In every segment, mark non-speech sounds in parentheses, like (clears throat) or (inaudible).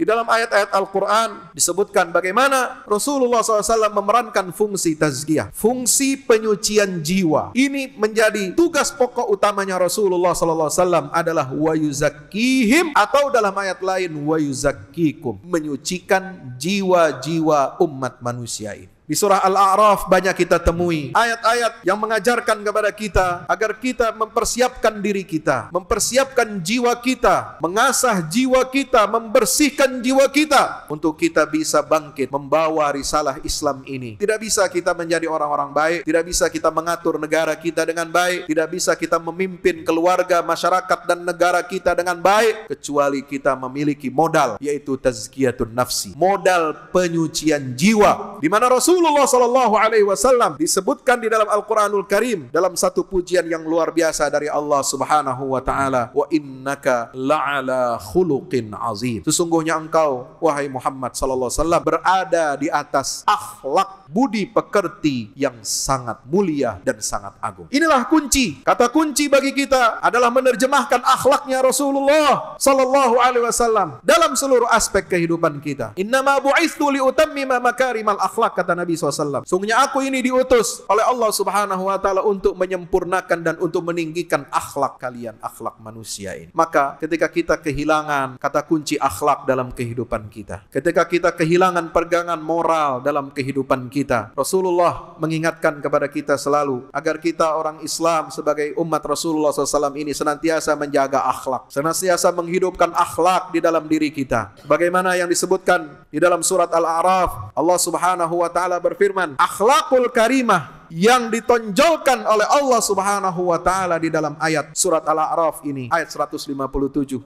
Di dalam ayat-ayat Al-Quran disebutkan bagaimana Rasulullah SAW memerankan fungsi tazkiyah, fungsi penyucian jiwa. Ini menjadi tugas pokok utamanya Rasulullah SAW adalah wayuzakihim atau dalam ayat lain wayuzakikum, menyucikan jiwa-jiwa umat manusia ini. Di surah Al-A'raf banyak kita temui ayat-ayat yang mengajarkan kepada kita agar kita mempersiapkan diri kita, mempersiapkan jiwa kita, mengasah jiwa kita, membersihkan jiwa kita untuk kita bisa bangkit membawa risalah Islam ini. Tidak bisa kita menjadi orang-orang baik, tidak bisa kita mengatur negara kita dengan baik, tidak bisa kita memimpin keluarga, masyarakat dan negara kita dengan baik kecuali kita memiliki modal yaitu tazkiyatun nafsi, modal penyucian jiwa. Di mana Rasul Rasulullah sallallahu alaihi wasallam disebutkan di dalam Al-Qur'anul Karim dalam satu pujian yang luar biasa dari Allah Subhanahu wa taala wa innaka la'ala khuluqin azim sesungguhnya engkau wahai Muhammad sallallahu alaihi wasallam berada di atas akhlak budi pekerti yang sangat mulia dan sangat agung. Inilah kunci. Kata kunci bagi kita adalah menerjemahkan akhlaknya Rasulullah sallallahu alaihi wasallam dalam seluruh aspek kehidupan kita. Inna Innama bu'istu liutammima makarimal akhlak kata Nabi SAW. Sungguhnya aku ini diutus oleh Allah Subhanahu wa taala untuk menyempurnakan dan untuk meninggikan akhlak kalian, akhlak manusia ini. Maka ketika kita kehilangan kata kunci akhlak dalam kehidupan kita, ketika kita kehilangan pergangan moral dalam kehidupan kita, kita. Rasulullah mengingatkan kepada kita selalu agar kita orang Islam sebagai umat Rasulullah SAW ini senantiasa menjaga akhlak, senantiasa menghidupkan akhlak di dalam diri kita. Bagaimana yang disebutkan di dalam surat Al-A'raf, Allah Subhanahu wa taala berfirman, Akhlakul karimah yang ditonjolkan oleh Allah Subhanahu wa taala di dalam ayat surat Al-A'raf ini, ayat 157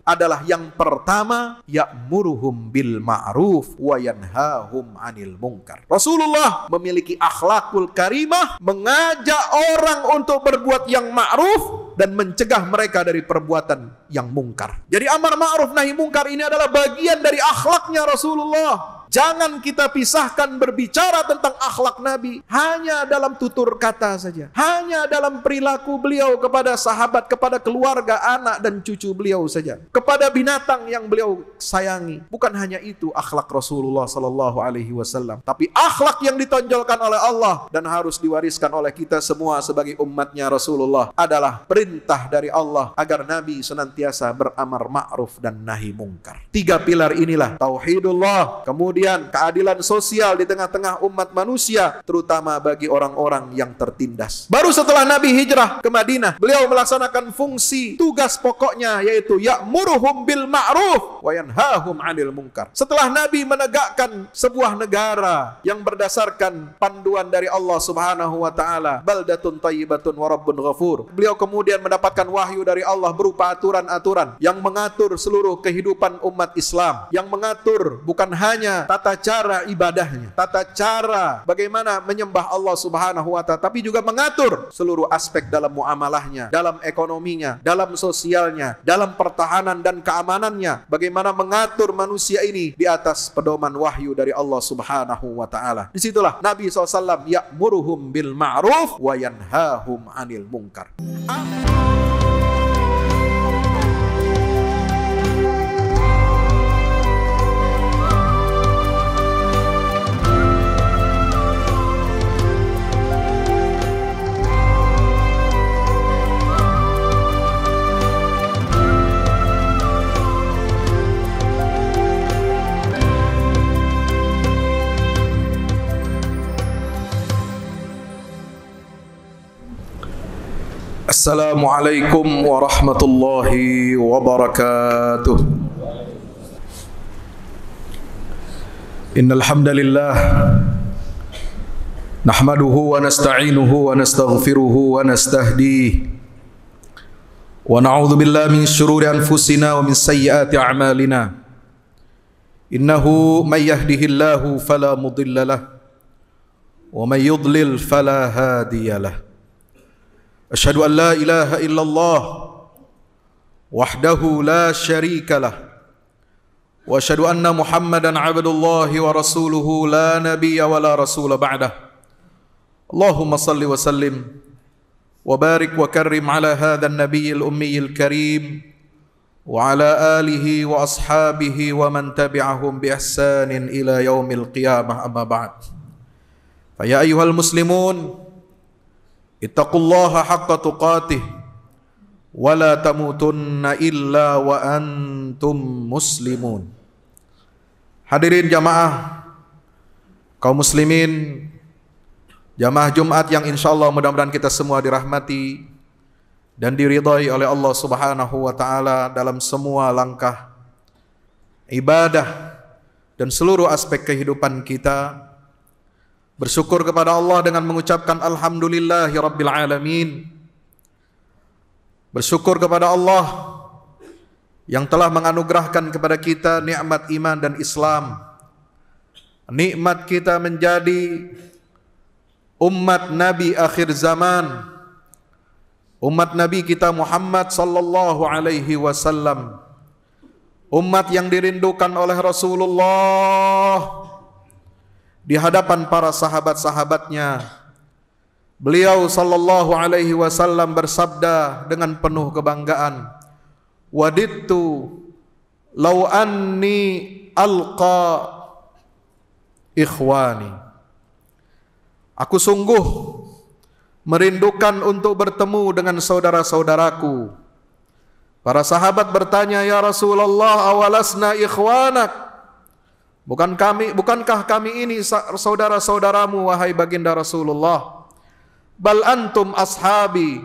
adalah yang pertama ya'muruhum bil ma'ruf wa yanhahum 'anil munkar. Rasulullah memiliki akhlakul karimah, mengajak orang untuk berbuat yang ma'ruf dan mencegah mereka dari perbuatan yang mungkar. Jadi amar ma'ruf nahi mungkar ini adalah bagian dari akhlaknya Rasulullah Jangan kita pisahkan berbicara tentang akhlak Nabi hanya dalam tutur kata saja. Hanya dalam perilaku beliau kepada sahabat, kepada keluarga, anak dan cucu beliau saja. Kepada binatang yang beliau sayangi. Bukan hanya itu akhlak Rasulullah sallallahu alaihi wasallam, tapi akhlak yang ditonjolkan oleh Allah dan harus diwariskan oleh kita semua sebagai umatnya Rasulullah adalah perintah dari Allah agar Nabi senantiasa beramar ma'ruf dan nahi mungkar. Tiga pilar inilah tauhidullah, kemudian keadilan, keadilan sosial di tengah-tengah umat manusia, terutama bagi orang-orang yang tertindas. Baru setelah Nabi hijrah ke Madinah, beliau melaksanakan fungsi tugas pokoknya yaitu ya'muruhum bil ma'ruf wa yanhahum 'anil munkar. Setelah Nabi menegakkan sebuah negara yang berdasarkan panduan dari Allah Subhanahu wa taala, baldatun thayyibatun wa rabbun ghafur. Beliau kemudian mendapatkan wahyu dari Allah berupa aturan-aturan yang mengatur seluruh kehidupan umat Islam, yang mengatur bukan hanya tata cara ibadahnya, tata cara bagaimana menyembah Allah Subhanahu wa taala, tapi juga mengatur seluruh aspek dalam muamalahnya, dalam ekonominya, dalam sosialnya, dalam pertahanan dan keamanannya, bagaimana mengatur manusia ini di atas pedoman wahyu dari Allah Subhanahu wa taala. Disitulah Nabi SAW ya'muruhum bil ma'ruf wa yanhahum anil munkar. Amin. السلام عليكم ورحمة الله وبركاته إن الحمد لله نحمده ونستعينه ونستغفره ونستهديه ونعوذ بالله من شرور أنفسنا ومن سيئات أعمالنا إنه من يهده الله فلا مضل له ومن يضلل فلا هادي له اشهد ان لا اله الا الله وحده لا شريك له واشهد ان محمدا عبد الله ورسوله لا نبي ولا رسول بعده اللهم صل وسلم وبارك وكرم على هذا النبي الامي الكريم وعلى آله وأصحابه ومن تبعهم بإحسان إلى يوم القيامة أما بعد فيا أيها المسلمون Ittaqullaha haqqa tuqatih wa la tamutunna illa wa antum muslimun. Hadirin jamaah kaum muslimin jamaah Jumat yang insyaallah mudah-mudahan kita semua dirahmati dan diridhai oleh Allah Subhanahu wa taala dalam semua langkah ibadah dan seluruh aspek kehidupan kita Bersyukur kepada Allah dengan mengucapkan Alhamdulillahi Rabbil Alamin Bersyukur kepada Allah yang telah menganugerahkan kepada kita nikmat iman dan Islam Nikmat kita menjadi umat Nabi akhir zaman Umat Nabi kita Muhammad sallallahu alaihi wasallam Umat yang dirindukan oleh Rasulullah di hadapan para sahabat-sahabatnya. Beliau sallallahu alaihi wasallam bersabda dengan penuh kebanggaan, "Wadittu law anni alqa ikhwani." Aku sungguh merindukan untuk bertemu dengan saudara-saudaraku. Para sahabat bertanya, "Ya Rasulullah, awalasna ikhwanak?" Bukan kami, bukankah kami ini saudara-saudaramu wahai baginda Rasulullah? Bal antum ashabi.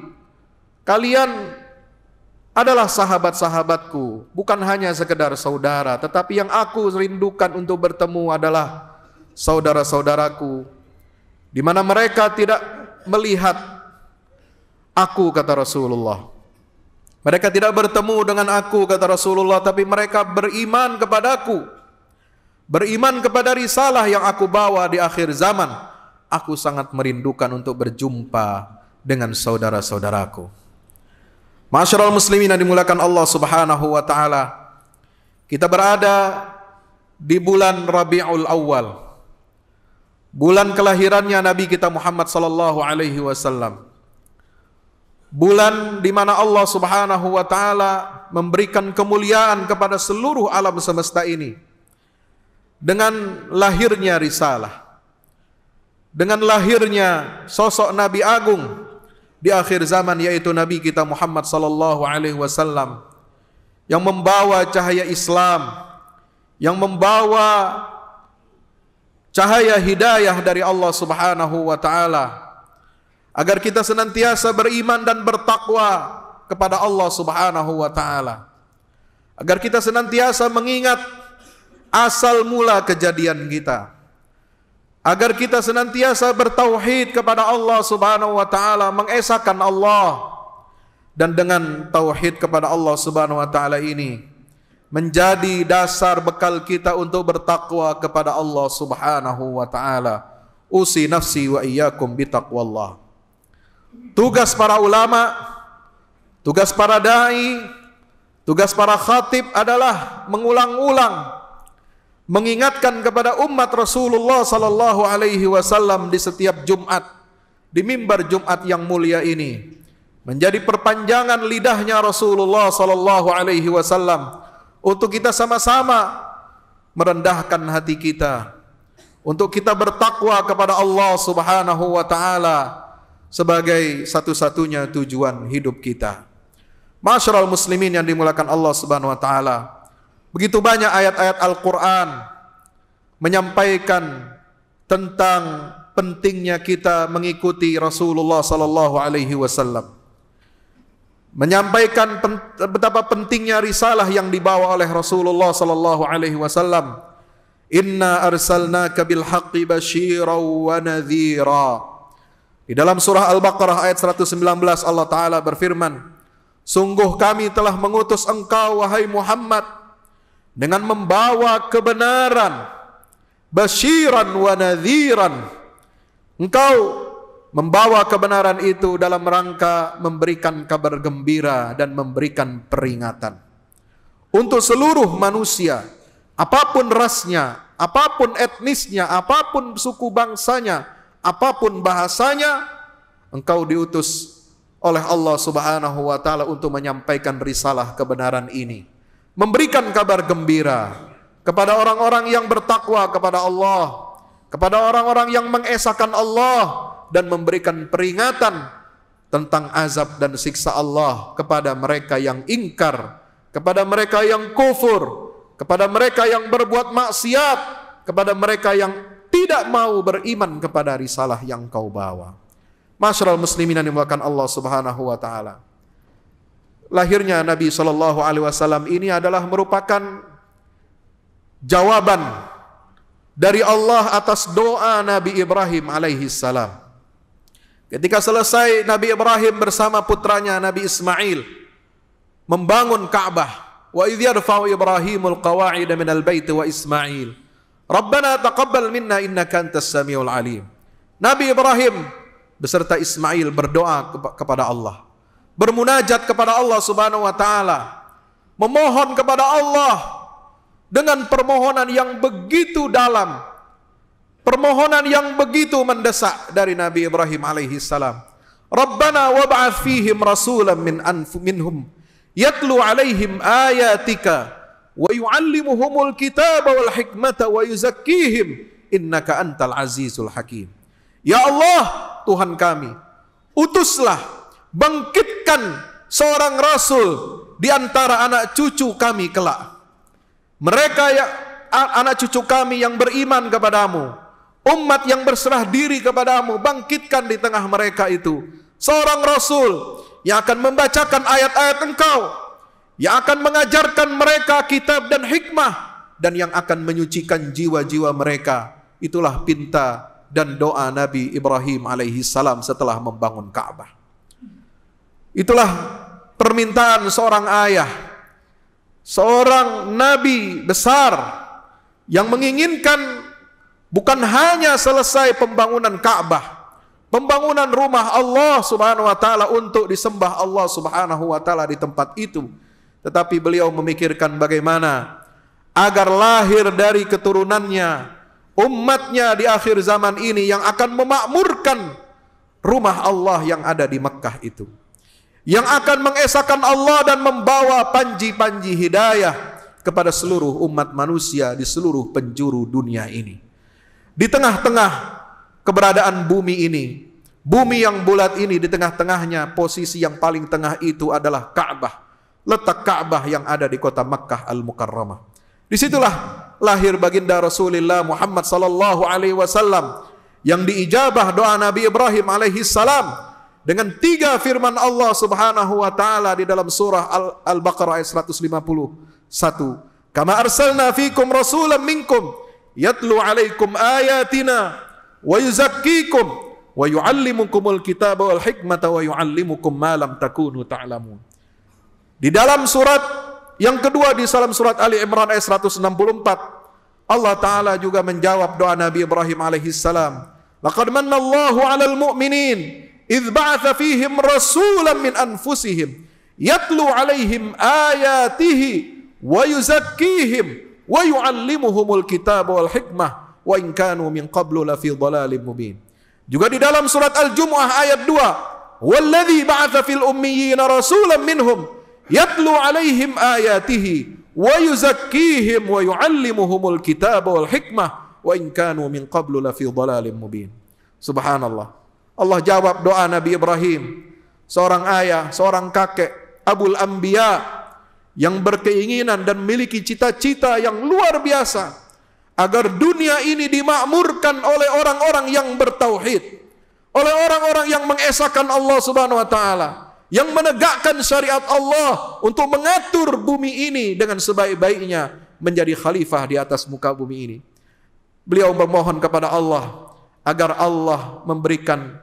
Kalian adalah sahabat-sahabatku, bukan hanya sekedar saudara, tetapi yang aku rindukan untuk bertemu adalah saudara-saudaraku di mana mereka tidak melihat aku kata Rasulullah. Mereka tidak bertemu dengan aku kata Rasulullah, tapi mereka beriman kepadaku beriman kepada risalah yang aku bawa di akhir zaman. Aku sangat merindukan untuk berjumpa dengan saudara-saudaraku. Masyarul muslimin yang dimulakan Allah Subhanahu wa taala. Kita berada di bulan Rabiul Awal. Bulan kelahirannya Nabi kita Muhammad sallallahu alaihi wasallam. Bulan di mana Allah Subhanahu wa taala memberikan kemuliaan kepada seluruh alam semesta ini dengan lahirnya risalah, dengan lahirnya sosok Nabi Agung di akhir zaman yaitu Nabi kita Muhammad sallallahu alaihi wasallam yang membawa cahaya Islam, yang membawa cahaya hidayah dari Allah Subhanahu wa taala agar kita senantiasa beriman dan bertakwa kepada Allah Subhanahu wa taala agar kita senantiasa mengingat asal mula kejadian kita agar kita senantiasa bertauhid kepada Allah Subhanahu wa taala mengesakan Allah dan dengan tauhid kepada Allah Subhanahu wa taala ini menjadi dasar bekal kita untuk bertakwa kepada Allah Subhanahu wa taala usi nafsi wa iyyakum bitaqwallah tugas para ulama tugas para dai tugas para khatib adalah mengulang-ulang mengingatkan kepada umat Rasulullah sallallahu alaihi wasallam di setiap Jumat di mimbar Jumat yang mulia ini menjadi perpanjangan lidahnya Rasulullah sallallahu alaihi wasallam untuk kita sama-sama merendahkan hati kita untuk kita bertakwa kepada Allah Subhanahu wa taala sebagai satu-satunya tujuan hidup kita. Masyarul muslimin yang dimulakan Allah Subhanahu wa taala. Begitu banyak ayat-ayat Al-Quran menyampaikan tentang pentingnya kita mengikuti Rasulullah sallallahu alaihi wasallam. Menyampaikan betapa pentingnya risalah yang dibawa oleh Rasulullah sallallahu alaihi wasallam. Inna arsalna bil haqqi basyira wa nadhira. Di dalam surah Al-Baqarah ayat 119 Allah taala berfirman, sungguh kami telah mengutus engkau wahai Muhammad dengan membawa kebenaran basyiran wa nadhiran engkau membawa kebenaran itu dalam rangka memberikan kabar gembira dan memberikan peringatan untuk seluruh manusia apapun rasnya apapun etnisnya apapun suku bangsanya apapun bahasanya engkau diutus oleh Allah Subhanahu wa taala untuk menyampaikan risalah kebenaran ini memberikan kabar gembira kepada orang-orang yang bertakwa kepada Allah, kepada orang-orang yang mengesahkan Allah dan memberikan peringatan tentang azab dan siksa Allah kepada mereka yang ingkar, kepada mereka yang kufur, kepada mereka yang berbuat maksiat, kepada mereka yang tidak mau beriman kepada risalah yang kau bawa. Masyarul muslimin yang Allah Subhanahu wa taala lahirnya Nabi Shallallahu Alaihi Wasallam ini adalah merupakan jawaban dari Allah atas doa Nabi Ibrahim alaihi salam. Ketika selesai Nabi Ibrahim bersama putranya Nabi Ismail membangun Ka'bah. Wa idh yarfa'u Ibrahimul qawa'ida minal bait wa Ismail. Rabbana taqabbal minna innaka antas samiul alim. Nabi Ibrahim beserta Ismail berdoa kepada Allah bermunajat kepada Allah Subhanahu wa taala, memohon kepada Allah dengan permohonan yang begitu dalam, permohonan yang begitu mendesak dari Nabi Ibrahim alaihi salam. Rabbana wab'ats fihim rasulan min minhum yatlu alaihim ayatika wa yu'allimuhumul kitaba wal hikmata wa yuzakkihim innaka antal azizul hakim. Ya Allah, Tuhan kami, utuslah bangkitkan seorang rasul di antara anak cucu kami kelak. Mereka yang anak cucu kami yang beriman kepadamu, umat yang berserah diri kepadamu, bangkitkan di tengah mereka itu seorang rasul yang akan membacakan ayat-ayat Engkau, yang akan mengajarkan mereka kitab dan hikmah dan yang akan menyucikan jiwa-jiwa mereka. Itulah pinta dan doa Nabi Ibrahim alaihi salam setelah membangun Ka'bah. Itulah permintaan seorang ayah, seorang nabi besar yang menginginkan bukan hanya selesai pembangunan Ka'bah, pembangunan rumah Allah Subhanahu wa taala untuk disembah Allah Subhanahu wa taala di tempat itu, tetapi beliau memikirkan bagaimana agar lahir dari keturunannya umatnya di akhir zaman ini yang akan memakmurkan rumah Allah yang ada di Mekkah itu yang akan mengesahkan Allah dan membawa panji-panji hidayah kepada seluruh umat manusia di seluruh penjuru dunia ini. Di tengah-tengah keberadaan bumi ini, bumi yang bulat ini di tengah-tengahnya posisi yang paling tengah itu adalah Ka'bah. Letak Ka'bah yang ada di kota Makkah Al-Mukarramah. Disitulah lahir baginda Rasulullah Muhammad sallallahu alaihi wasallam yang diijabah doa Nabi Ibrahim alaihi salam dengan tiga firman Allah Subhanahu wa taala di dalam surah Al-Baqarah ayat 151. Kama arsalna fikum rasulan minkum yatlu alaikum ayatina wa yuzakkikum wa yuallimukumul kitaba wal hikmata wa yuallimukum ma lam takunu ta'lamun. Di dalam surat yang kedua di dalam surat Ali Imran ayat 164 Allah Ta'ala juga menjawab doa Nabi Ibrahim alaihissalam. Laqad mannallahu alal mu'minin إذ بعث فيهم رسولا من أنفسهم يتلو عليهم آياته ويزكيهم ويعلمهم الكتاب والحكمة وإن كانوا من قبل لفي ضلال مبين juga di dalam surat Al-Jumu ayat 2 والذي بعث في الأميين رسولا منهم يتلو عليهم آياته ويزكيهم ويعلمهم الكتاب والحكمة وإن كانوا من قبل لفي ضلال مبين سبحان الله Allah jawab doa Nabi Ibrahim. Seorang ayah, seorang kakek, Abul Ambiya yang berkeinginan dan memiliki cita-cita yang luar biasa agar dunia ini dimakmurkan oleh orang-orang yang bertauhid, oleh orang-orang yang mengesahkan Allah Subhanahu wa taala, yang menegakkan syariat Allah untuk mengatur bumi ini dengan sebaik-baiknya menjadi khalifah di atas muka bumi ini. Beliau memohon kepada Allah agar Allah memberikan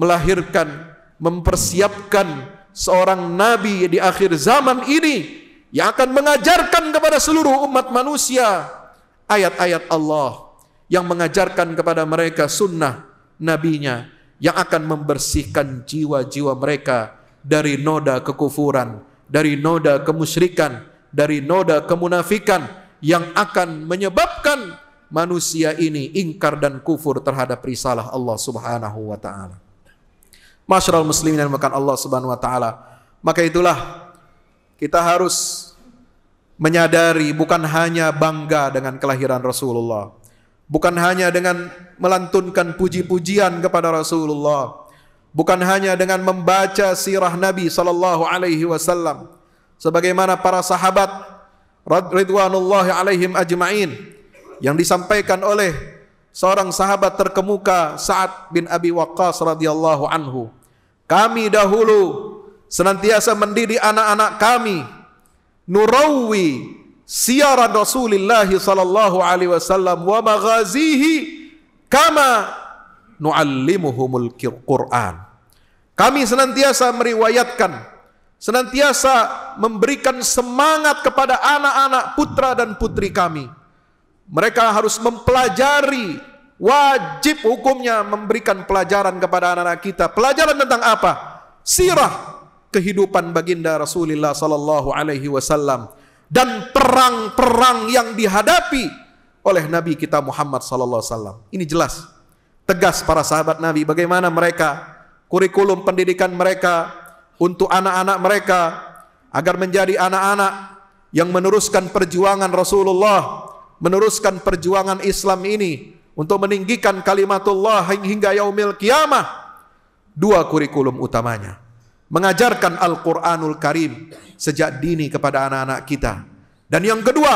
melahirkan, mempersiapkan seorang nabi di akhir zaman ini yang akan mengajarkan kepada seluruh umat manusia ayat-ayat Allah yang mengajarkan kepada mereka sunnah nabinya yang akan membersihkan jiwa-jiwa mereka dari noda kekufuran, dari noda kemusyrikan, dari noda kemunafikan yang akan menyebabkan manusia ini ingkar dan kufur terhadap risalah Allah Subhanahu wa taala. Masyarul muslimin dan makan Allah Subhanahu wa taala. Maka itulah kita harus menyadari bukan hanya bangga dengan kelahiran Rasulullah, bukan hanya dengan melantunkan puji-pujian kepada Rasulullah, bukan hanya dengan membaca sirah Nabi sallallahu alaihi wasallam sebagaimana para sahabat ridwanullahi alaihim ajmain yang disampaikan oleh seorang sahabat terkemuka Sa'ad bin Abi Waqqas radhiyallahu anhu kami dahulu senantiasa mendidik anak-anak kami nurawi siaran Rasulullah sallallahu alaihi wasallam wa maghazihi kama nuallimuhumul Qur'an. Kami senantiasa meriwayatkan senantiasa memberikan semangat kepada anak-anak putra dan putri kami. Mereka harus mempelajari Wajib hukumnya memberikan pelajaran kepada anak-anak kita. Pelajaran tentang apa? Sirah kehidupan baginda Rasulullah sallallahu alaihi wasallam dan perang-perang yang dihadapi oleh nabi kita Muhammad sallallahu alaihi wasallam. Ini jelas tegas para sahabat nabi bagaimana mereka kurikulum pendidikan mereka untuk anak-anak mereka agar menjadi anak-anak yang meneruskan perjuangan Rasulullah, meneruskan perjuangan Islam ini untuk meninggikan kalimatullah hingga yaumil kiamah. Dua kurikulum utamanya. Mengajarkan Al-Quranul Karim sejak dini kepada anak-anak kita. Dan yang kedua,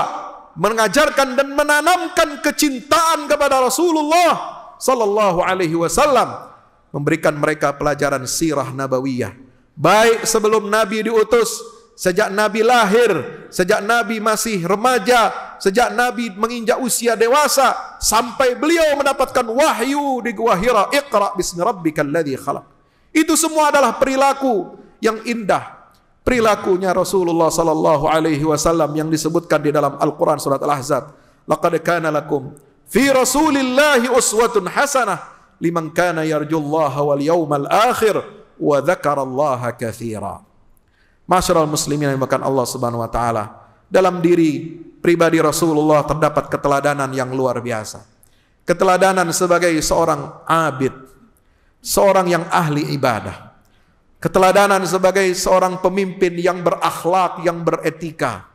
mengajarkan dan menanamkan kecintaan kepada Rasulullah sallallahu alaihi wasallam memberikan mereka pelajaran sirah nabawiyah baik sebelum nabi diutus sejak Nabi lahir, sejak Nabi masih remaja, sejak Nabi menginjak usia dewasa, sampai beliau mendapatkan wahyu di Gua Hira, Iqra' bismi rabbikal ladhi khalaq. Itu semua adalah perilaku yang indah. Perilakunya Rasulullah sallallahu alaihi wasallam yang disebutkan di dalam Al-Qur'an surat Al-Ahzab. Laqad kana lakum fi Rasulillah uswatun hasanah liman kana yarjullaha wal yawmal akhir wa dzakarallaha katsiran. Masyarul muslimin yang makan Allah Subhanahu wa taala. Dalam diri pribadi Rasulullah terdapat keteladanan yang luar biasa. Keteladanan sebagai seorang abid, seorang yang ahli ibadah. Keteladanan sebagai seorang pemimpin yang berakhlak, yang beretika.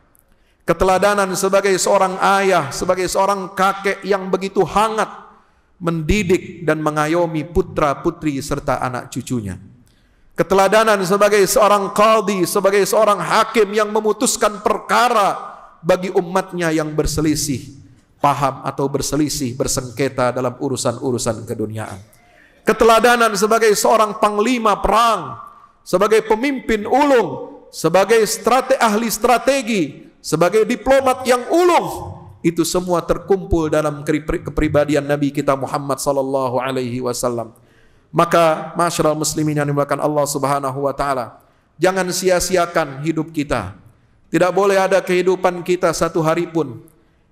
Keteladanan sebagai seorang ayah, sebagai seorang kakek yang begitu hangat mendidik dan mengayomi putra-putri serta anak cucunya. Keteladanan sebagai seorang kaldi, sebagai seorang hakim yang memutuskan perkara bagi umatnya yang berselisih, paham atau berselisih, bersengketa dalam urusan-urusan keduniaan. Keteladanan sebagai seorang panglima perang, sebagai pemimpin ulung, sebagai strate ahli strategi, sebagai diplomat yang ulung, itu semua terkumpul dalam kepribadian Nabi kita Muhammad sallallahu alaihi wasallam. Maka masyarakat muslimin yang dimulakan Allah Subhanahu wa taala, jangan sia-siakan hidup kita. Tidak boleh ada kehidupan kita satu hari pun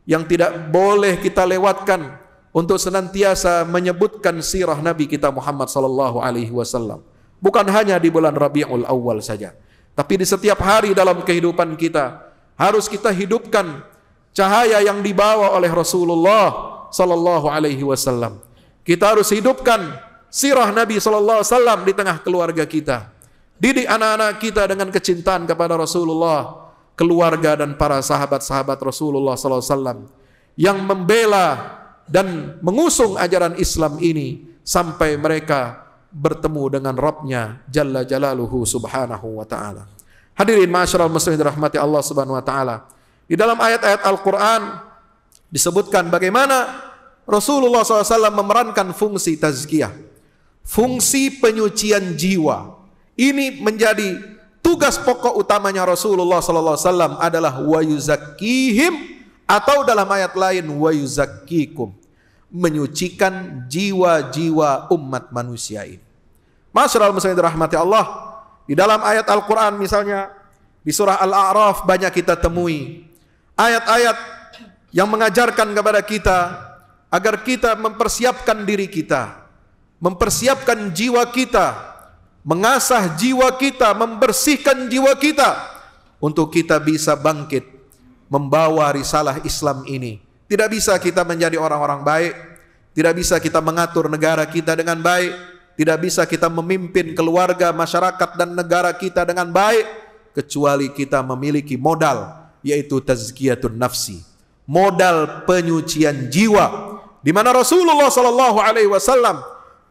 yang tidak boleh kita lewatkan untuk senantiasa menyebutkan sirah Nabi kita Muhammad sallallahu alaihi wasallam. Bukan hanya di bulan Rabiul Awal saja, tapi di setiap hari dalam kehidupan kita harus kita hidupkan cahaya yang dibawa oleh Rasulullah sallallahu alaihi wasallam. Kita harus hidupkan sirah Nabi Shallallahu Alaihi Wasallam di tengah keluarga kita. Didik anak-anak kita dengan kecintaan kepada Rasulullah, keluarga dan para sahabat-sahabat Rasulullah SAW yang membela dan mengusung ajaran Islam ini sampai mereka bertemu dengan Rabbnya Jalla Jalaluhu Subhanahu Wa Taala. Hadirin masyarakat muslimin dirahmati Allah Subhanahu Wa Taala. Di dalam ayat-ayat Al-Quran disebutkan bagaimana Rasulullah SAW memerankan fungsi tazkiyah fungsi penyucian jiwa. Ini menjadi tugas pokok utamanya Rasulullah sallallahu alaihi wasallam adalah wa atau dalam ayat lain wa menyucikan jiwa-jiwa umat manusia ini. Masyaallah muslimin dirahmati Allah, di dalam ayat Al-Qur'an misalnya di surah Al-A'raf banyak kita temui ayat-ayat yang mengajarkan kepada kita agar kita mempersiapkan diri kita mempersiapkan jiwa kita, mengasah jiwa kita, membersihkan jiwa kita untuk kita bisa bangkit membawa risalah Islam ini. Tidak bisa kita menjadi orang-orang baik, tidak bisa kita mengatur negara kita dengan baik, tidak bisa kita memimpin keluarga, masyarakat dan negara kita dengan baik kecuali kita memiliki modal yaitu tazkiyatun nafsi, modal penyucian jiwa. Di mana Rasulullah sallallahu alaihi wasallam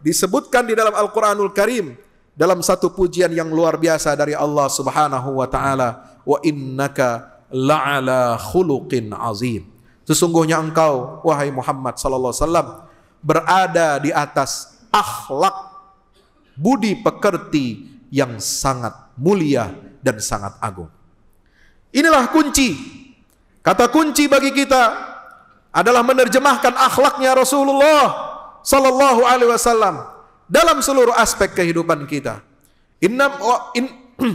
disebutkan di dalam Al-Qur'anul Karim dalam satu pujian yang luar biasa dari Allah Subhanahu wa taala, "Wa innaka la'ala khuluqin azim." Sesungguhnya engkau wahai Muhammad sallallahu alaihi wasallam berada di atas akhlak budi pekerti yang sangat mulia dan sangat agung. Inilah kunci. Kata kunci bagi kita adalah menerjemahkan akhlaknya Rasulullah Sallallahu Alaihi Wasallam dalam seluruh aspek kehidupan kita. Innam in, (clears throat)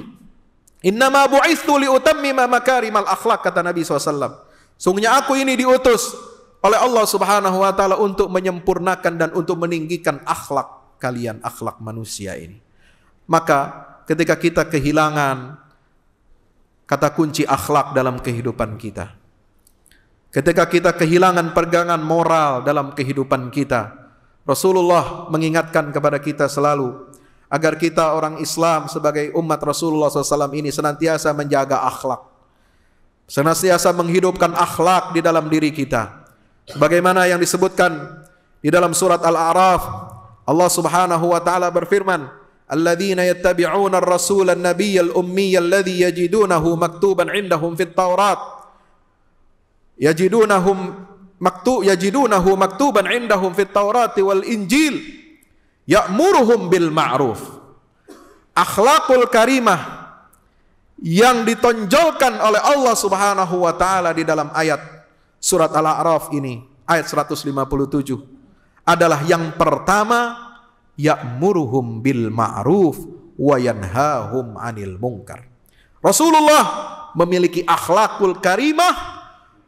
Innama bu'ithu liutammima makarimal akhlak kata Nabi SAW. Sungguhnya aku ini diutus oleh Allah Subhanahu wa taala untuk menyempurnakan dan untuk meninggikan akhlak kalian, akhlak manusia ini. Maka ketika kita kehilangan kata kunci akhlak dalam kehidupan kita. Ketika kita kehilangan pergangan moral dalam kehidupan kita, Rasulullah mengingatkan kepada kita selalu agar kita orang Islam sebagai umat Rasulullah SAW ini senantiasa menjaga akhlak. Senantiasa menghidupkan akhlak di dalam diri kita. Bagaimana yang disebutkan di dalam surat Al-A'raf, Allah Subhanahu wa taala berfirman, "Alladzina yattabi'una ar-rasul an-nabiy al-ummi alladhi yajidunahu maktuban 'indahum fit-taurat." Yajidunahum maktu yajidunahu maktuban indahum fit Taurati wal Injil ya'muruhum bil ma'ruf akhlakul karimah yang ditonjolkan oleh Allah Subhanahu wa taala di dalam ayat surat Al-A'raf ini ayat 157 adalah yang pertama ya'muruhum bil ma'ruf wa yanhahum 'anil munkar. Rasulullah memiliki akhlakul karimah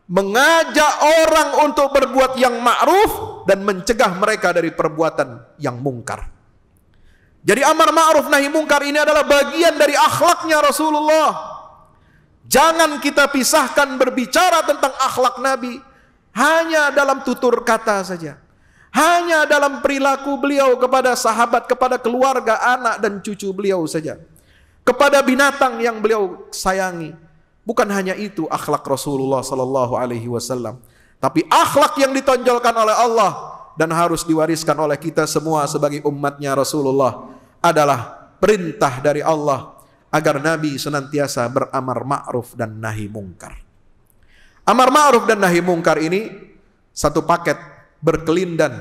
mengajak orang untuk berbuat yang ma'ruf dan mencegah mereka dari perbuatan yang mungkar. Jadi amar ma'ruf nahi mungkar ini adalah bagian dari akhlaknya Rasulullah. Jangan kita pisahkan berbicara tentang akhlak Nabi hanya dalam tutur kata saja. Hanya dalam perilaku beliau kepada sahabat, kepada keluarga, anak dan cucu beliau saja. Kepada binatang yang beliau sayangi, Bukan hanya itu akhlak Rasulullah sallallahu alaihi wasallam, tapi akhlak yang ditonjolkan oleh Allah dan harus diwariskan oleh kita semua sebagai umatnya Rasulullah adalah perintah dari Allah agar Nabi senantiasa beramar ma'ruf dan nahi mungkar. Amar ma'ruf dan nahi mungkar ini satu paket berkelindan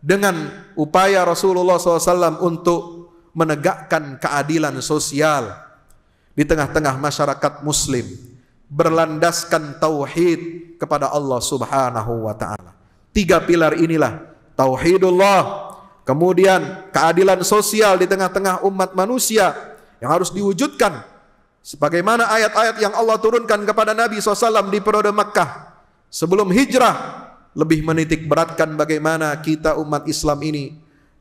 dengan upaya Rasulullah SAW untuk menegakkan keadilan sosial, di tengah-tengah masyarakat muslim berlandaskan tauhid kepada Allah Subhanahu wa taala. Tiga pilar inilah tauhidullah, kemudian keadilan sosial di tengah-tengah umat manusia yang harus diwujudkan sebagaimana ayat-ayat yang Allah turunkan kepada Nabi SAW di periode Mekah sebelum hijrah lebih menitik beratkan bagaimana kita umat Islam ini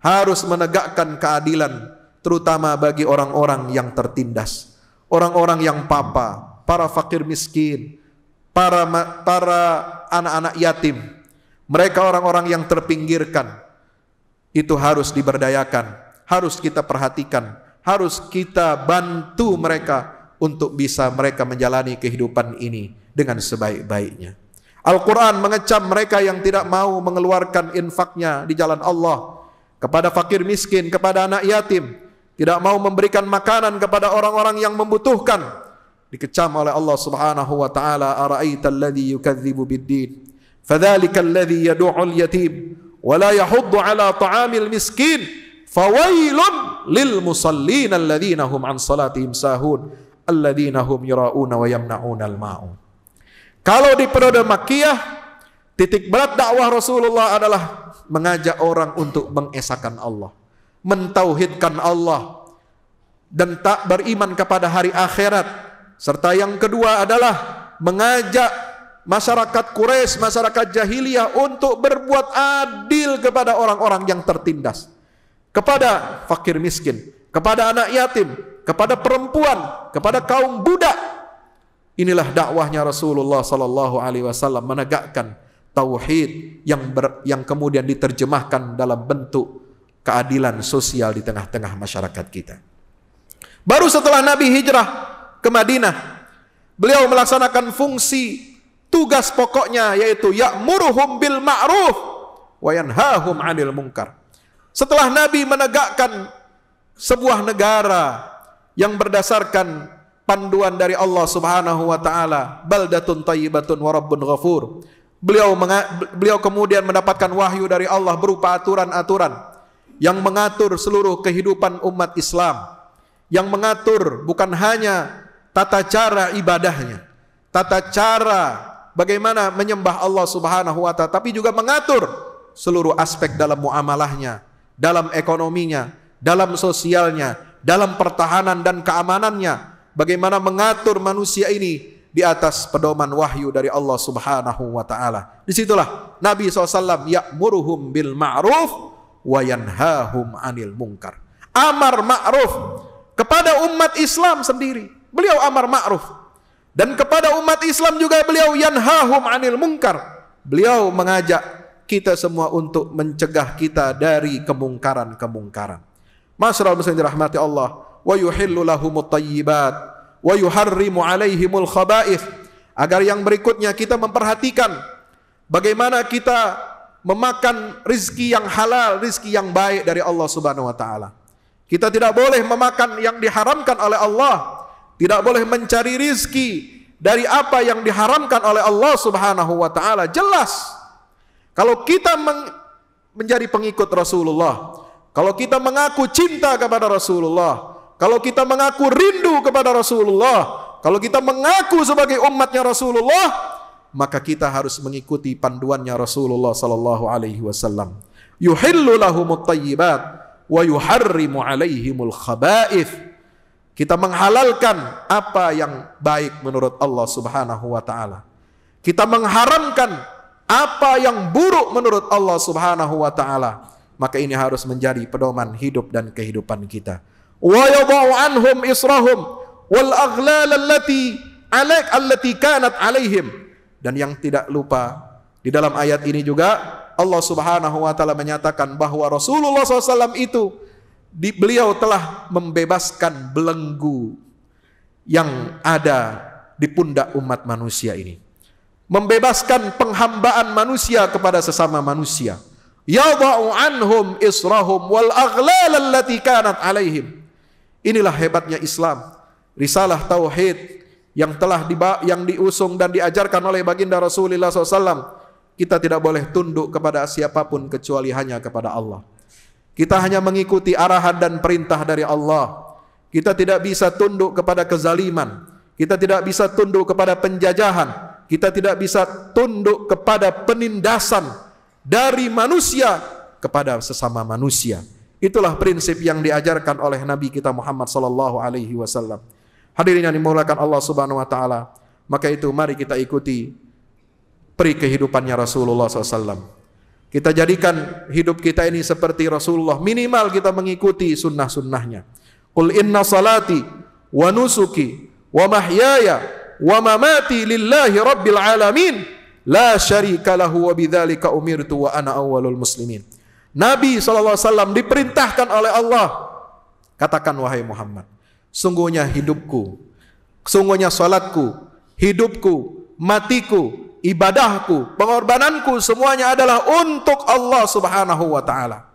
harus menegakkan keadilan terutama bagi orang-orang yang tertindas orang-orang yang papa, para fakir miskin, para para anak-anak yatim. Mereka orang-orang yang terpinggirkan. Itu harus diberdayakan, harus kita perhatikan, harus kita bantu mereka untuk bisa mereka menjalani kehidupan ini dengan sebaik-baiknya. Al-Quran mengecam mereka yang tidak mau mengeluarkan infaknya di jalan Allah kepada fakir miskin, kepada anak yatim, tidak mau memberikan makanan kepada orang-orang yang membutuhkan dikecam oleh Allah Subhanahu wa taala ara'aital ladzi yukadzibu biddin. din fadzalikal ladzi yad'u yatim wa la yahuddu ala ta'amil miskin fawailun lil musallin alladzina hum an salatihim sahun alladzina hum yarauna wa yamnauna al-ma'un kalau di periode makiyah titik berat dakwah Rasulullah adalah mengajak orang untuk mengesahkan Allah mentauhidkan Allah dan tak beriman kepada hari akhirat serta yang kedua adalah mengajak masyarakat Quraisy, masyarakat jahiliyah untuk berbuat adil kepada orang-orang yang tertindas, kepada fakir miskin, kepada anak yatim, kepada perempuan, kepada kaum budak. Inilah dakwahnya Rasulullah sallallahu alaihi wasallam menegakkan tauhid yang ber, yang kemudian diterjemahkan dalam bentuk keadilan sosial di tengah-tengah masyarakat kita. Baru setelah Nabi hijrah ke Madinah, beliau melaksanakan fungsi tugas pokoknya yaitu ya'muruhum bil ma'ruf wa yanhahum 'anil munkar. Setelah Nabi menegakkan sebuah negara yang berdasarkan panduan dari Allah Subhanahu wa taala, baldatun thayyibatun wa rabbun ghafur. Beliau beliau kemudian mendapatkan wahyu dari Allah berupa aturan-aturan yang mengatur seluruh kehidupan umat Islam, yang mengatur bukan hanya tata cara ibadahnya, tata cara bagaimana menyembah Allah Subhanahu wa taala, tapi juga mengatur seluruh aspek dalam muamalahnya, dalam ekonominya, dalam sosialnya, dalam pertahanan dan keamanannya, bagaimana mengatur manusia ini di atas pedoman wahyu dari Allah Subhanahu wa taala. Disitulah Nabi SAW ya'muruhum bil ma'ruf wa yanhahum anil mungkar. Amar ma'ruf kepada umat Islam sendiri. Beliau amar ma'ruf. Dan kepada umat Islam juga beliau yanhahum anil mungkar. Beliau mengajak kita semua untuk mencegah kita dari kemungkaran-kemungkaran. Masyarakat muslim dirahmati Allah. Wa yuhillu lahumut tayyibat. Wa yuharrimu alaihimul khaba'if. Agar yang berikutnya kita memperhatikan bagaimana kita memakan rizki yang halal, rizki yang baik dari Allah Subhanahu wa taala. Kita tidak boleh memakan yang diharamkan oleh Allah, tidak boleh mencari rizki dari apa yang diharamkan oleh Allah Subhanahu wa taala. Jelas. Kalau kita menjadi pengikut Rasulullah, kalau kita mengaku cinta kepada Rasulullah, kalau kita mengaku rindu kepada Rasulullah, kalau kita mengaku sebagai umatnya Rasulullah, maka kita harus mengikuti panduannya Rasulullah sallallahu alaihi wasallam. Yuhillu lahumut thayyibat wa yuharrimu alaihimul khaba'ith. Kita menghalalkan apa yang baik menurut Allah Subhanahu wa taala. Kita mengharamkan apa yang buruk menurut Allah Subhanahu wa taala. Maka ini harus menjadi pedoman hidup dan kehidupan kita. Wa yadha'u anhum israhum wal aghlal allati alaik allati kanat alaihim dan yang tidak lupa. Di dalam ayat ini juga Allah Subhanahu wa taala menyatakan bahwa Rasulullah SAW itu di, beliau telah membebaskan belenggu yang ada di pundak umat manusia ini. Membebaskan penghambaan manusia kepada sesama manusia. Yadha'u anhum israhum wal aghlal kanat alaihim. Inilah hebatnya Islam. Risalah tauhid yang telah diba yang diusung dan diajarkan oleh baginda Rasulullah SAW. Kita tidak boleh tunduk kepada siapapun kecuali hanya kepada Allah. Kita hanya mengikuti arahan dan perintah dari Allah. Kita tidak bisa tunduk kepada kezaliman. Kita tidak bisa tunduk kepada penjajahan. Kita tidak bisa tunduk kepada penindasan dari manusia kepada sesama manusia. Itulah prinsip yang diajarkan oleh Nabi kita Muhammad sallallahu alaihi wasallam. Hadirin yang dimuliakan Allah Subhanahu wa taala. Maka itu mari kita ikuti peri kehidupannya Rasulullah SAW. Kita jadikan hidup kita ini seperti Rasulullah. Minimal kita mengikuti sunnah-sunnahnya. Qul inna salati wa nusuki wa mahyaya wa mamati lillahi rabbil alamin. La syarika lahu wa bidzalika umirtu wa ana muslimin. Nabi SAW diperintahkan oleh Allah. Katakan wahai Muhammad. Sungguhnya hidupku, sungguhnya salatku, hidupku, matiku, ibadahku, pengorbananku semuanya adalah untuk Allah Subhanahu wa taala.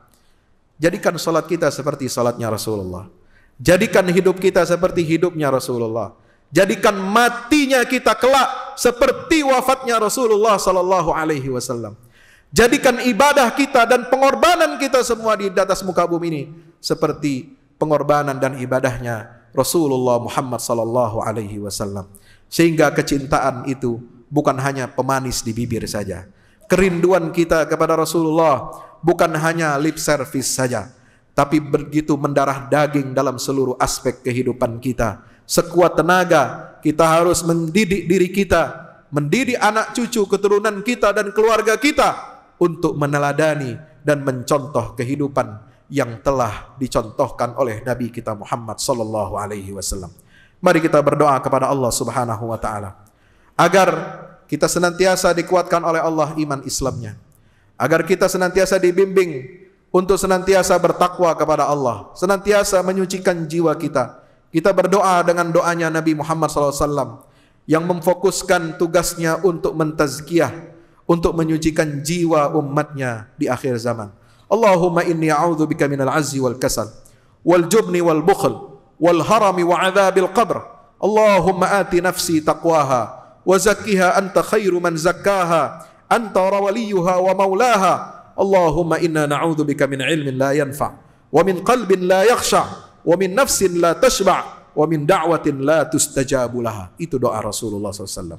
Jadikan salat kita seperti salatnya Rasulullah. Jadikan hidup kita seperti hidupnya Rasulullah. Jadikan matinya kita kelak seperti wafatnya Rasulullah sallallahu alaihi wasallam. Jadikan ibadah kita dan pengorbanan kita semua di atas muka bumi ini seperti pengorbanan dan ibadahnya Rasulullah Muhammad sallallahu alaihi wasallam. Sehingga kecintaan itu bukan hanya pemanis di bibir saja. Kerinduan kita kepada Rasulullah bukan hanya lip service saja, tapi begitu mendarah daging dalam seluruh aspek kehidupan kita. Sekuat tenaga kita harus mendidik diri kita, mendidik anak cucu keturunan kita dan keluarga kita untuk meneladani dan mencontoh kehidupan yang telah dicontohkan oleh Nabi kita Muhammad sallallahu alaihi wasallam. Mari kita berdoa kepada Allah Subhanahu wa taala agar kita senantiasa dikuatkan oleh Allah iman Islamnya. Agar kita senantiasa dibimbing untuk senantiasa bertakwa kepada Allah, senantiasa menyucikan jiwa kita. Kita berdoa dengan doanya Nabi Muhammad SAW yang memfokuskan tugasnya untuk mentazkiyah, untuk menyucikan jiwa umatnya di akhir zaman. Allahumma inni a'udzubika minal azzi wal kasal wal jubni wal bukhl wal harami wa adzabil qabr. Allahumma ati nafsi taqwaha wa zakkiha anta khairu man zakkaha anta rawaliyuha wa maulaha. Allahumma inna na'udzubika min ilmin la yanfa wa min qalbin la yakhsha wa min nafsin la tashba' wa min da'watin la tustajabu Itu doa Rasulullah SAW.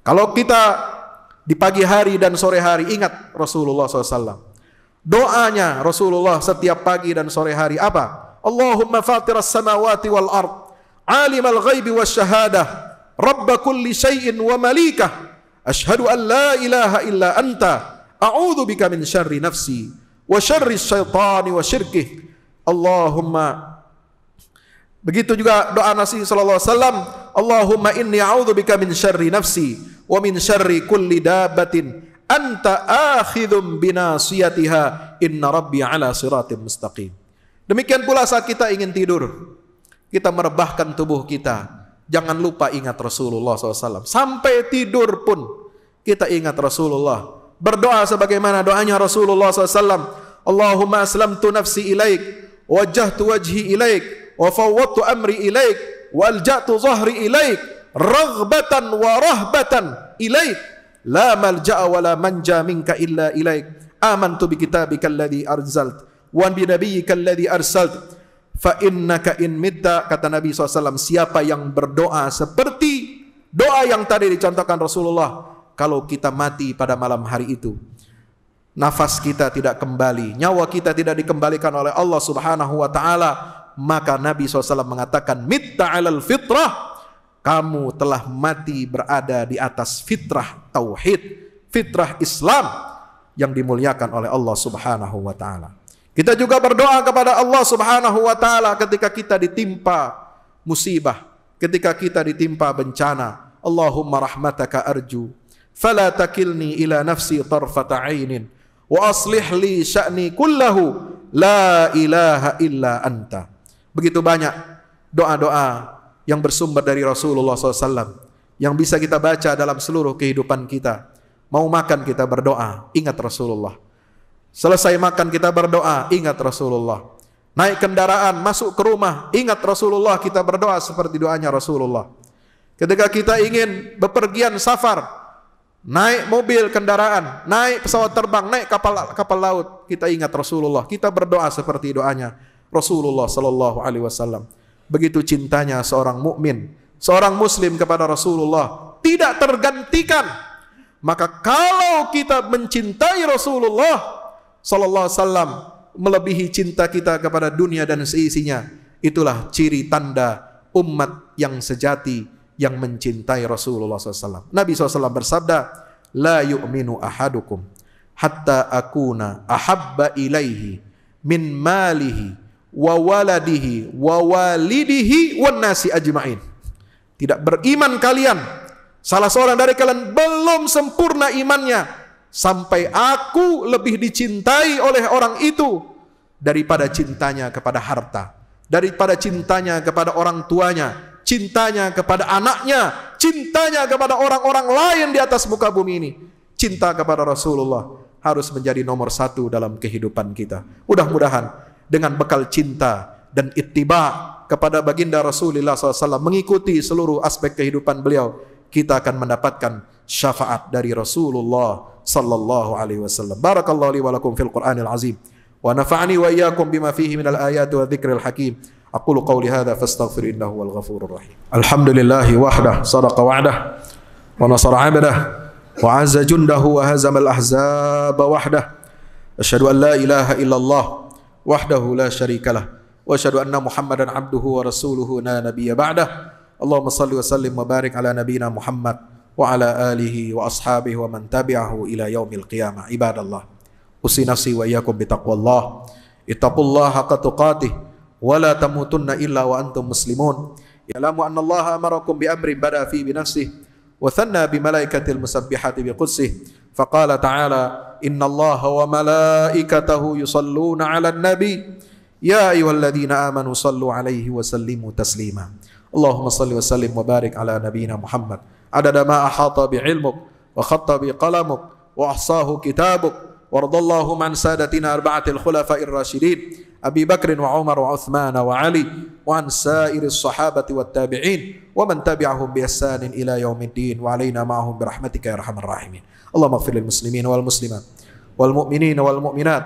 Kalau kita di pagi hari dan sore hari ingat Rasulullah SAW. Doanya Rasulullah setiap pagi dan sore hari apa? Allahumma fatiras samawati wal ard alimal ghaibi was syahadah rabb kulli syai'in wa malikah asyhadu an la ilaha illa anta a'udzu bika min syarri nafsi wa syarri syaitani wa syirkih Allahumma Begitu juga doa Nabi sallallahu alaihi wasallam Allahumma inni bika min syarri nafsi wa min syarri kulli dabbatin anta akhidhum binasiyatiha inna rabbi ala siratim mustaqim. Demikian pula saat kita ingin tidur, kita merebahkan tubuh kita. Jangan lupa ingat Rasulullah SAW. Sampai tidur pun kita ingat Rasulullah. Berdoa sebagaimana doanya Rasulullah SAW. Allahumma aslamtu nafsi ilaik, wajjahtu wajhi ilaik, wa fawwadtu amri ilaik, walja'tu zahri ilaik, raghbatan wa rahbatan ilaik la malja'a wa la manja minka illa ilaik amantu bi kitabika alladhi arzalt wa bi nabiyyika alladhi arsalt fa innaka in mitta kata Nabi SAW siapa yang berdoa seperti doa yang tadi dicontohkan Rasulullah kalau kita mati pada malam hari itu nafas kita tidak kembali, nyawa kita tidak dikembalikan oleh Allah Subhanahu wa taala, maka Nabi SAW mengatakan mitta alal fitrah, kamu telah mati berada di atas fitrah tauhid, fitrah Islam yang dimuliakan oleh Allah Subhanahu wa taala. Kita juga berdoa kepada Allah Subhanahu wa taala ketika kita ditimpa musibah, ketika kita ditimpa bencana. Allahumma rahmataka arju fala takilni ila nafsi tarfata ainin wa aslih li sya'ni kullahu la ilaha illa anta. Begitu banyak doa-doa yang bersumber dari Rasulullah SAW yang bisa kita baca dalam seluruh kehidupan kita. Mau makan kita berdoa, ingat Rasulullah. Selesai makan kita berdoa, ingat Rasulullah. Naik kendaraan, masuk ke rumah, ingat Rasulullah, kita berdoa seperti doanya Rasulullah. Ketika kita ingin bepergian safar, naik mobil, kendaraan, naik pesawat terbang, naik kapal kapal laut, kita ingat Rasulullah, kita berdoa seperti doanya Rasulullah sallallahu alaihi wasallam. Begitu cintanya seorang mukmin seorang muslim kepada Rasulullah tidak tergantikan. Maka kalau kita mencintai Rasulullah sallallahu alaihi wasallam melebihi cinta kita kepada dunia dan seisinya, itulah ciri tanda umat yang sejati yang mencintai Rasulullah SAW. Nabi SAW bersabda, La yu'minu ahadukum hatta akuna ahabba ilaihi min malihi wa waladihi wa walidihi wan nasi ajma'in tidak beriman kalian. Salah seorang dari kalian belum sempurna imannya sampai aku lebih dicintai oleh orang itu daripada cintanya kepada harta, daripada cintanya kepada orang tuanya, cintanya kepada anaknya, cintanya kepada orang-orang lain di atas muka bumi ini. Cinta kepada Rasulullah harus menjadi nomor satu dalam kehidupan kita. Mudah-mudahan dengan bekal cinta dan ittiba kepada baginda Rasulullah SAW mengikuti seluruh aspek kehidupan beliau kita akan mendapatkan syafaat dari Rasulullah sallallahu alaihi wasallam barakallahu li wa lakum fil qur'anil azim wa nafa'ani wa iyyakum bima fihi minal ayati wa al hakim aqulu qawli hadha fastaghfir innahu wal ghafurur rahim alhamdulillahi wahda sadaqa wa'dah wa nasara 'abdah wa 'azza jundahu wa hazama al ahzaba wahda ashhadu an la ilaha illallah wahdahu la sharika lahu واشهد ان محمدا عبده ورسوله لا نبي بعده اللهم صل وسلم وبارك على نبينا محمد وعلى اله واصحابه ومن تبعه الى يوم القيامه عباد الله اوصي نفسي واياكم بتقوى الله اتقوا الله حق تقاته ولا تموتن الا وانتم مسلمون اعلموا ان الله امركم بامر بدا فيه بنفسه وثنى بملائكه المسبحه بقدسه فقال تعالى ان الله وملائكته يصلون على النبي يا أيها الذين آمنوا صلوا عليه وسلموا تسليما اللهم صل وسلم وبارك على نبينا محمد عدد ما أحاط بعلمك وخط بقلمك وأحصاه كتابك وارض اللهم عن سادتنا أربعة الخلفاء الراشدين أبي بكر وعمر وعثمان وعلي وعن سائر الصحابة والتابعين ومن تبعهم بإحسان إلى يوم الدين وعلينا معهم برحمتك يا أرحم الراحمين اللهم اغفر للمسلمين والمسلمات والمؤمنين والمؤمنات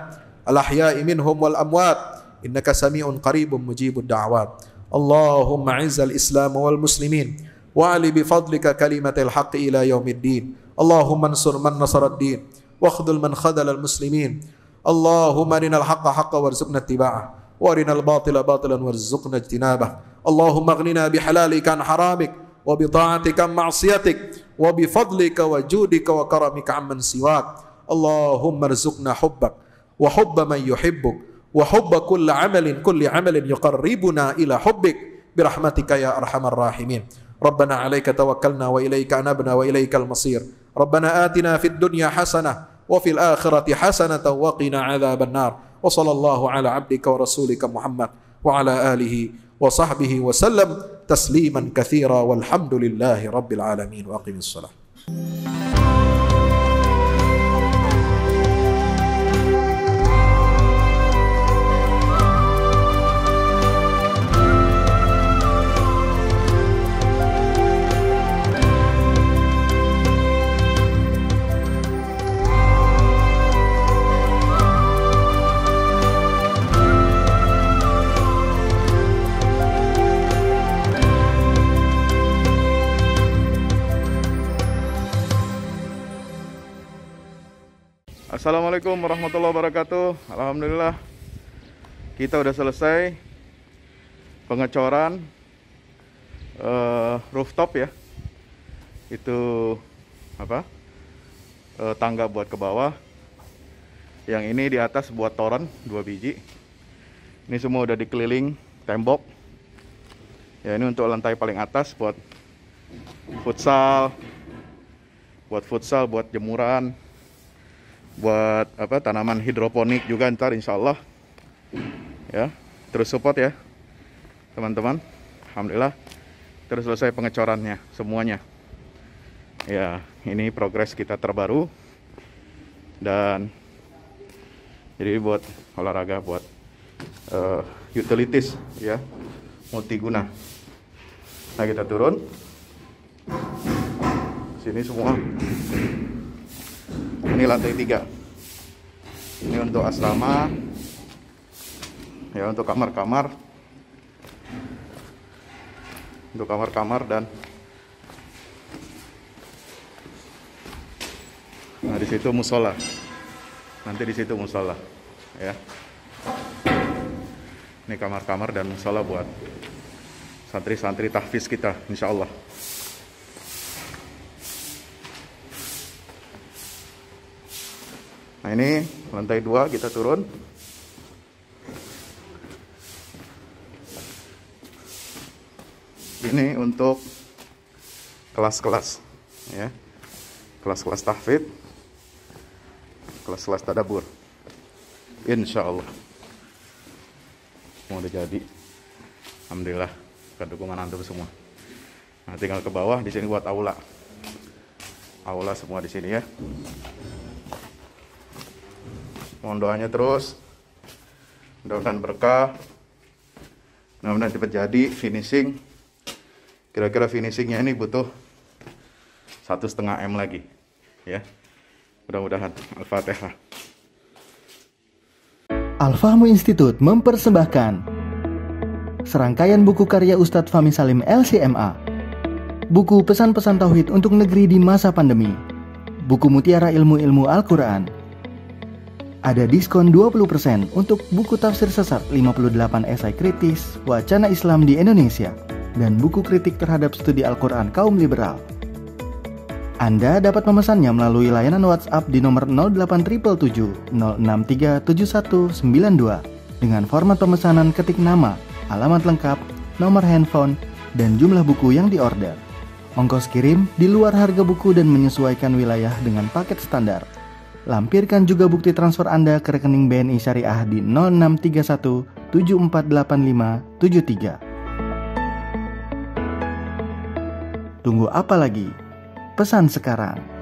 الأحياء منهم والأموات إنك سميع قريب مجيب الدعوات اللهم عز الإسلام والمسلمين وعلي بفضلك كلمة الحق إلى يوم الدين اللهم انصر من نصر الدين واخذل من خذل المسلمين اللهم أرنا الحق حقا وارزقنا اتباعه وارنا الباطل باطلا وارزقنا اجتنابه اللهم اغننا بحلالك عن حرامك وبطاعتك عن معصيتك وبفضلك وجودك وكرمك عمن سواك اللهم ارزقنا حبك وحب من يحبك وحب كل عمل كل عمل يقربنا إلى حبك برحمتك يا أرحم الراحمين ربنا عليك توكلنا وإليك أنبنا وإليك المصير ربنا آتنا في الدنيا حسنة وفي الآخرة حسنة وقنا عذاب النار وصلى الله على عبدك ورسولك محمد وعلى آله وصحبه وسلم تسليما كثيرا والحمد لله رب العالمين وأقم الصلاة warahmatullahi wabarakatuh Alhamdulillah Kita udah selesai Pengecoran uh, Rooftop ya Itu Apa uh, Tangga buat ke bawah Yang ini di atas buat toren Dua biji Ini semua udah dikeliling tembok Ya ini untuk lantai paling atas Buat futsal Buat futsal, buat jemuran buat apa tanaman hidroponik juga ntar insya Allah ya terus support ya teman-teman Alhamdulillah terus selesai pengecorannya semuanya ya ini progres kita terbaru dan jadi buat olahraga buat uh, utilities ya multiguna nah kita turun sini semua ini lantai tiga ini untuk asrama ya untuk kamar-kamar untuk kamar-kamar dan nah di situ musola nanti di situ musola ya ini kamar-kamar dan musola buat santri-santri tahfiz kita insya Allah Nah ini lantai dua kita turun. Ini untuk kelas-kelas, ya, kelas-kelas tahfidz, kelas-kelas tadabur. Insya Allah mau jadi. Alhamdulillah kedukungan antum semua. Nah tinggal ke bawah di sini buat aula. Aula semua di sini ya mohon doanya terus mudah-mudahan berkah mudah-mudahan cepat jadi finishing kira-kira finishingnya ini butuh satu setengah m lagi ya mudah-mudahan al-fatihah Al-Fahmu Institute mempersembahkan serangkaian buku karya Ustadz Fami Salim LCMA buku pesan-pesan tauhid untuk negeri di masa pandemi buku mutiara ilmu-ilmu Al-Quran ada diskon 20% untuk buku tafsir sesat 58 esai kritis wacana Islam di Indonesia dan buku kritik terhadap studi Al-Quran kaum liberal. Anda dapat memesannya melalui layanan WhatsApp di nomor 08777 063 7192 dengan format pemesanan ketik nama, alamat lengkap, nomor handphone, dan jumlah buku yang diorder. Ongkos kirim di luar harga buku dan menyesuaikan wilayah dengan paket standar. Lampirkan juga bukti transfer Anda ke rekening BNI Syariah di 0631 Tunggu apa lagi? Pesan sekarang.